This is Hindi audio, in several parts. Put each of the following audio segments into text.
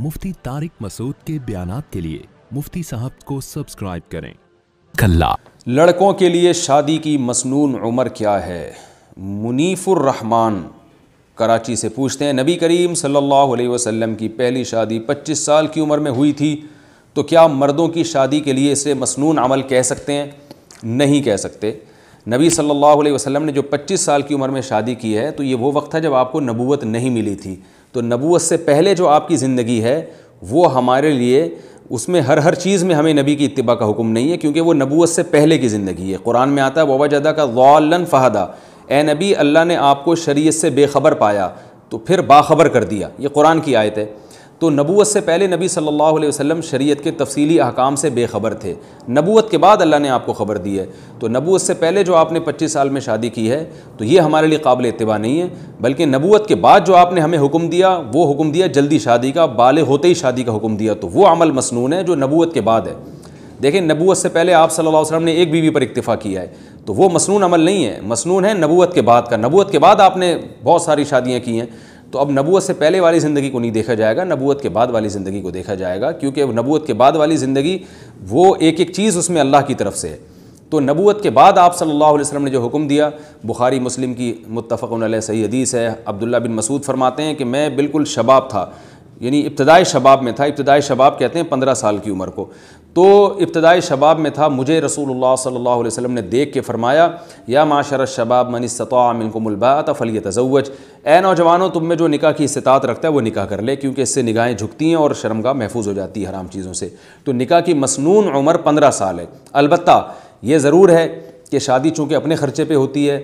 मुफ्ती तारिक मसूद के बयान के लिए मुफ्ती साहब को सब्सक्राइब करें कल्ला लड़कों के लिए शादी की मसनून उम्र क्या है रहमान कराची से पूछते हैं नबी करीम सल्लल्लाहु अलैहि वसल्लम की पहली शादी 25 साल की उम्र में हुई थी तो क्या मर्दों की शादी के लिए इसे मसनून अमल कह सकते हैं नहीं कह सकते नबी सल्लल्लाहु अलैहि वसल्लम ने जो 25 साल की उम्र में शादी की है तो ये वो वक्त था जब आपको नबूवत नहीं मिली थी तो नबूत से पहले जो आपकी ज़िंदगी है वो हमारे लिए उसमें हर हर चीज़ में हमें नबी की इतबा का हुक्म नहीं है क्योंकि वो नबूत से पहले की ज़िंदगी है कुरान में आता है वबा जदा का वालन फ़हदा ए नबी अल्लाह ने आपको शरीय से बेखबर पाया तो फिर बाखबर कर दिया ये कुरान की आयत है तो नबूत से पहले नबी सल्लल्लाहु अलैहि वसल्लम शरीयत के तफसीली अहकाम से बेखबर थे नबूत के बाद अल्लाह ने आपको ख़बर दी है तो नबूत से पहले जो आपने 25 साल में शादी की है तो ये हमारे लिए काबिल इतबा नहीं है बल्कि नबूत के बाद जो आपने हमें हुक्म दिया वो हुक्म दिया जल्दी शादी का बाल होते ही शादी का हुक्म दिया तो वो अमल मसनून है जो नबूत के बाद है देखें नबूत से पहले आप सल्ला वसलम ने एक बीवी पर इतफ़ा किया है तो वो मसनून अमल नहीं है मसनून है नबूत के बाद का नबूत के बाद आपने बहुत सारी शादियाँ की हैं तो अब नबूत से पहले वाली ज़िंदगी को नहीं देखा जाएगा नबूत के बाद वाली ज़िंदगी को देखा जाएगा क्योंकि नबूत के बाद वाली ज़िंदगी वो एक एक चीज़ उसमें अल्लाह की तरफ से है तो नबूत के बाद आप सल्लल्लाहु अलैहि वसल्लम ने जो हुक्म दिया बुखारी मुस्लिम की मुतफ़न सही हदीस है अब्दुल्ला बिन मसूद फरमाते हैं कि मैं बिल्कुल शबाब था यानी इब्तदाई शबाब में था इब्तदाई शबाब कहते हैं पंद्रह साल की उम्र को तो इब्तदाई शबाब में था मुझे रसूल सल्ला वसम ने देख के फरमाया या माशर शबाब मन सतमिनकुमलबात फ़ली तजवज ए नौजवानों तुम में जो निकाह की इस्तात रखता है वो निकाह कर ले क्योंकि इससे निगाहें झुकती हैं और शर्मगा महफूज हो जाती है हराम चीज़ों से तो निका की मसनून उम्र पंद्रह साल है अलबत् ये ज़रूर है कि शादी चूँकि अपने ख़र्चे पे होती है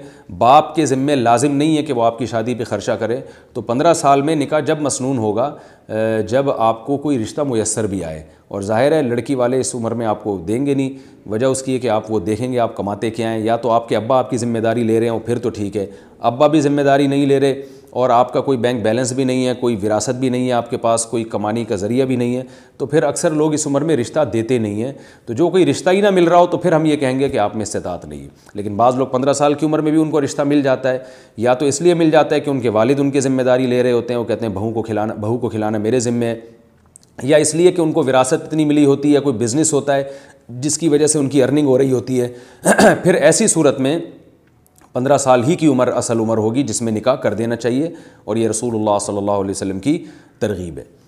बाप के ज़िम्मे लाजिम नहीं है कि वो आपकी शादी पे ख़र्चा करे तो पंद्रह साल में निकाह जब मसनून होगा जब आपको कोई रिश्ता मैसर भी आए और जाहिर है लड़की वाले इस उम्र में आपको देंगे नहीं वजह उसकी है कि आप वो देखेंगे आप कमाते क्या हैं या तो आपके अब्बा आपकी ज़िम्मेदारी ले रहे हो फिर तो ठीक है अब्बा भी ज़िम्मेदारी नहीं ले रहे और आपका कोई बैंक बैलेंस भी नहीं है कोई विरासत भी नहीं है आपके पास कोई कमाने का ज़रिया भी नहीं है तो फिर अक्सर लोग इस उम्र में रिश्ता देते नहीं हैं तो जो कोई रिश्ता ही ना मिल रहा हो तो फिर हम ये कहेंगे कि आप में इस्तात नहीं है लेकिन बाज़ लोग पंद्रह साल की उम्र में भी उनको रिश्ता मिल जाता है या तो इसलिए मिल जाता है कि उनके वालिद उनकी ज़िम्मेदारी ले रहे होते हैं वो कहते हैं बहू को खिलाना बहू को खिलाना मेरे ज़िम्मे है या इसलिए कि उनको विरासत इतनी मिली होती है या कोई बिज़नेस होता है जिसकी वजह से उनकी अर्निंग हो रही होती है फिर ऐसी सूरत में पंद्रह साल ही की उम्र असल उम्र होगी जिसमें निकाह कर देना चाहिए और ये रसूलुल्लाह सल्लल्लाहु अलैहि वसल्लम की तरगीब है